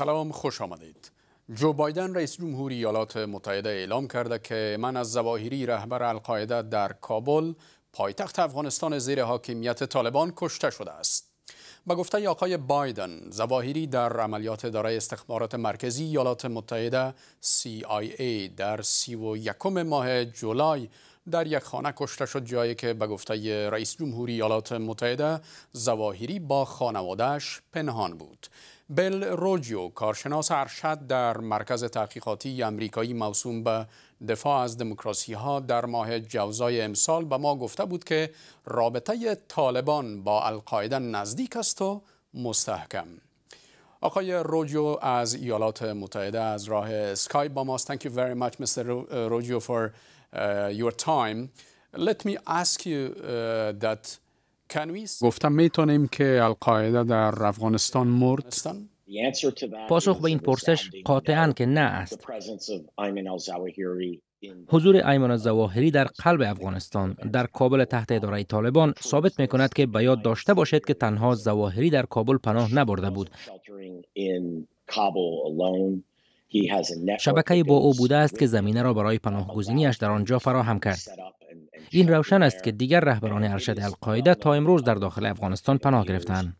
سلام خوش آمدید جو بایدن رئیس جمهوری ایالات متحده اعلام کرده که من از زواهری رهبر القاعده در کابل پایتخت افغانستان زیر حاکمیت طالبان کشته شده است به گفته آقای بایدن زواهری در عملیات دارای استخبارات مرکزی ایالات متحده CIA در سی و یکم ماه جولای در یک خانه کشته شد جایی که به گفته رئیس جمهوری ایالات متحده زواهری با خانوادهش پنهان بود بل روجیو کارشناس ارشد در مرکز تحقیقاتی امریکایی موسوم به دفاع از دموکراسی ها در ماه جوزای امسال به ما گفته بود که رابطه طالبان با القاعده نزدیک است و مستحکم آقای روجیو از ایالات متحده از راه اسکایپ با ماست. Thank very much Mr. Rogio for Uh, your time. Let me ask you uh, that can we... گفتم میتونیم که القاعده در افغانستان مرد؟ پاسخ به این پرسش قاطعا که نه است. حضور ایمان الزواهری در قلب افغانستان در کابل تحت اداره طالبان ثابت می کند که به یاد داشته باشد که تنها زواهری در کابل پناه نبرده بود. شبکه با او بوده است که زمینه را برای پناهگزینیش در آنجا فراهم کرد. این روشن است که دیگر رهبران ارشد القاعده تا امروز در داخل افغانستان پناه گرفتند.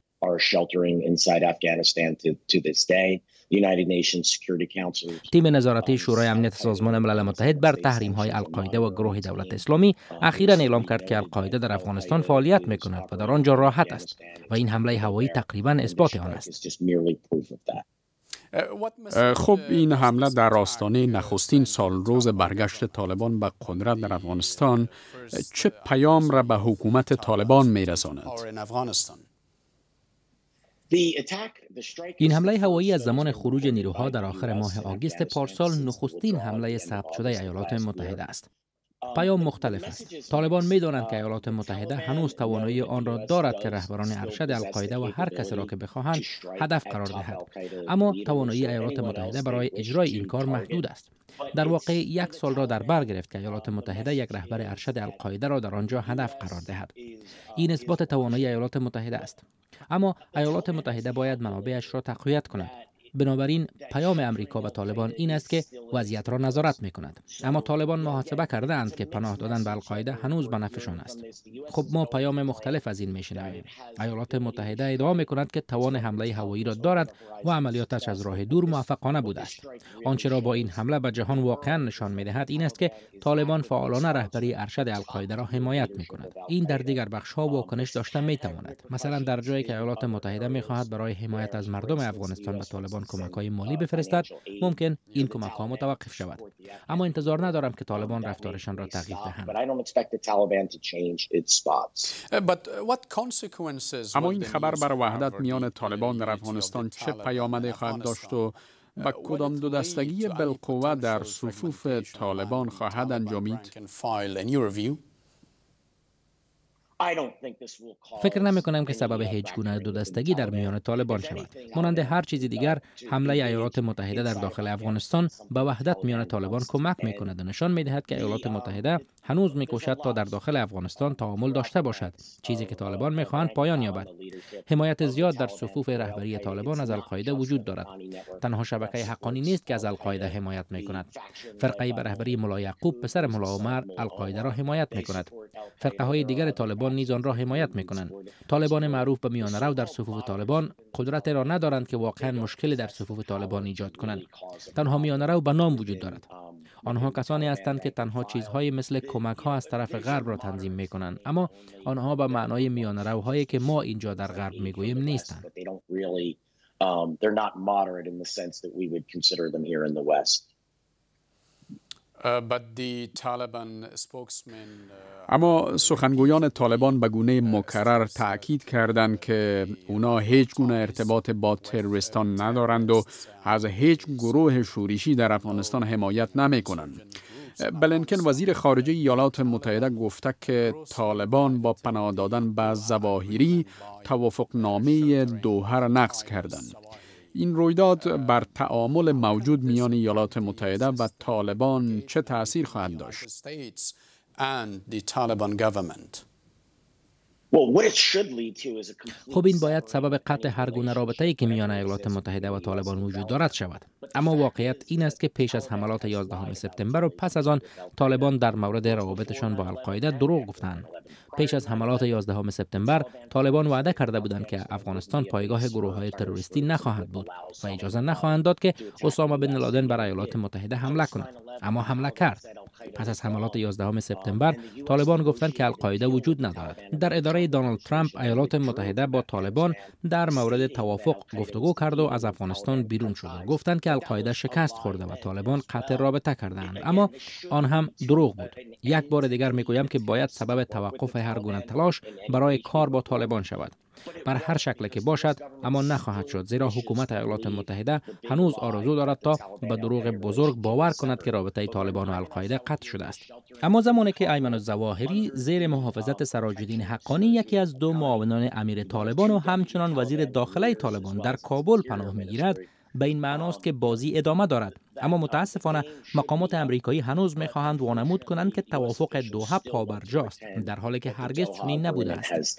تیم نظارتی um, شورای امنیت سازمان ملل متحد بر تحریم های القاعده و گروه دولت اسلامی اخیرا اعلام کرد که القاعده در افغانستان فعالیت می و در آنجا راحت است و این حمله هوایی تقریبا اثبات آن است. خب این حمله در راستانه نخستین سال روز برگشت طالبان به قدرت در افغانستان چه پیام را به حکومت طالبان می رساند؟ این حمله هوایی از زمان خروج نیروها در آخر ماه آگوست پارسال نخستین حمله ثبت شده ایالات متحده است. پیام مختلف است طالبان می دانند که ایالات متحده هنوز توانایی آن را دارد که رهبران ارشد القاعده و هر کسی را که بخواهند هدف قرار دهد اما توانایی ایالات متحده برای اجرای این کار محدود است در واقع یک سال را در بر گرفت که ایالات متحده یک رهبر ارشد القاعده را در آنجا هدف قرار دهد uh, این اثبات توانایی ایالات متحده است اما ایالات متحده باید منابعش را تقویت کند بنابراین پیام امریکا و طالبان این است که وضعیت را نظارت می کند اما طالبان محاسبه کرده اند که پناه دادن به القاعده هنوز به نفعشان است خب ما پیام مختلف از این میشنویم ایالات متحده ادعا می کند که توان حمله هوایی را دارد و عملیاتش از راه دور موفقانه بوده است آنچه را با این حمله به جهان واقعا نشان می دهد این است که طالبان فعالانه رهبری ارشد القاعده را حمایت می کند این در دیگر بخش ها واکنش داشته می تواند مثلا در جایی که ایالات متحده می خواهد برای حمایت از مردم افغانستان به طالبان کمک های مالی بفرستد ممکن این کمک ها متوقف شود اما انتظار ندارم که طالبان رفتارشان را تغییر دهند اما این خبر بر وحدت میان طالبان در افغانستان چه پیامده خواهد داشت و و کدام دو دستگی بالقوه در صفوف طالبان خواهد انجامید فکر نمی کنم که سبب هیچ گونه دو دستگی در میان طالبان شود. مانند هر چیز دیگر، حمله ایالات متحده در داخل افغانستان به وحدت میان طالبان کمک می کند و نشان می دهد که ایالات متحده هنوز می کوشد تا در داخل افغانستان تعامل داشته باشد، چیزی که طالبان می خواهند پایان یابد. حمایت زیاد در صفوف رهبری طالبان از القاعده وجود دارد. تنها شبکه حقانی نیست که از القاعده حمایت می کند. فرقه به رهبری ملا یعقوب پسر ملا عمر القاعده را حمایت می کند. فرقه های دیگر طالبان طالبان نیز آن را حمایت می کنند طالبان معروف به میان رو در صفوف طالبان قدرت را ندارند که واقعا مشکل در صفوف طالبان ایجاد کنند تنها میان رو به نام وجود دارد آنها کسانی هستند که تنها چیزهای مثل کمک ها از طرف غرب را تنظیم می اما آنها به معنای میان روهایی که ما اینجا در غرب می گوییم نیستند Uh, uh, اما سخنگویان طالبان به گونه uh, مکرر تاکید کردند که اونا هیچ گونه ارتباط با تروریستان ندارند و از هیچ گروه شورشی در افغانستان حمایت نمی کنند. بلینکن وزیر خارجه ایالات متحده گفته که طالبان با پناه دادن به زواهری توافق نامه دوهر نقض کردند. این رویداد بر تعامل موجود میان ایالات متحده و طالبان چه تاثیر خواهد داشت؟ خب این باید سبب قطع هر گونه رابطه ای که میان ایالات متحده و طالبان وجود دارد شود اما واقعیت این است که پیش از حملات 11 سپتامبر و پس از آن طالبان در مورد روابطشان با القاعده دروغ گفتند پیش از حملات 11 سپتامبر طالبان وعده کرده بودند که افغانستان پایگاه گروه های تروریستی نخواهد بود و اجازه نخواهند داد که اسامه بن لادن بر ایالات متحده حمله کند اما حمله کرد پس از حملات 11 سپتامبر طالبان گفتند که القاعده وجود ندارد در اداره دانالد ترامپ ایالات متحده با طالبان در مورد توافق گفتگو کرد و از افغانستان بیرون شد گفتند که القاعده شکست خورده و طالبان قطع رابطه کردند اما آن هم دروغ بود یک بار دیگر میگویم که باید سبب توقع توقف گونه تلاش برای کار با طالبان شود بر هر شکل که باشد اما نخواهد شد زیرا حکومت ایالات متحده هنوز آرزو دارد تا به دروغ بزرگ باور کند که رابطه طالبان و القاعده قطع شده است اما زمانی که ایمن الزواهری زیر محافظت سراجدین حقانی یکی از دو معاونان امیر طالبان و همچنان وزیر داخله طالبان در کابل پناه میگیرد به این معناست که بازی ادامه دارد اما متاسفانه مقامات امریکایی هنوز میخواهند وانمود کنند که توافق دوحه برجاست در حالی که هرگز چنین نبوده است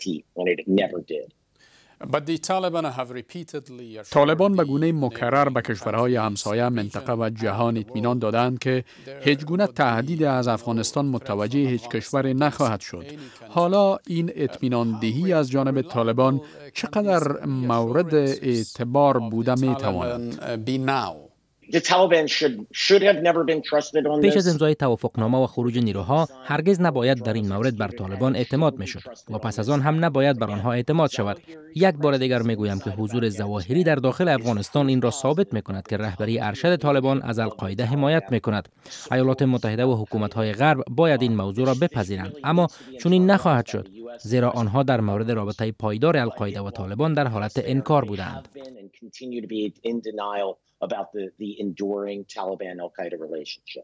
طالبان به گونه مکرر به کشورهای همسایه منطقه و جهان اطمینان دادند که هیچ گونه تهدید از افغانستان متوجه هیچ کشور نخواهد شد حالا این اطمینان دهی از جانب طالبان چقدر مورد اعتبار بوده می پیش از امضای توافقنامه و خروج نیروها هرگز نباید در این مورد بر طالبان اعتماد میشد و پس از آن هم نباید بر آنها اعتماد شود یک بار دیگر میگویم که حضور زواهری در داخل افغانستان این را ثابت می کند که رهبری ارشد طالبان از القاعده حمایت می کند ایالات متحده و حکومت های غرب باید این موضوع را بپذیرند اما چون این نخواهد شد زیرا آنها در مورد رابطه پایدار القاعده و طالبان در حالت انکار بودند continue to be in denial about the, the enduring Taliban Al Qaeda relationship.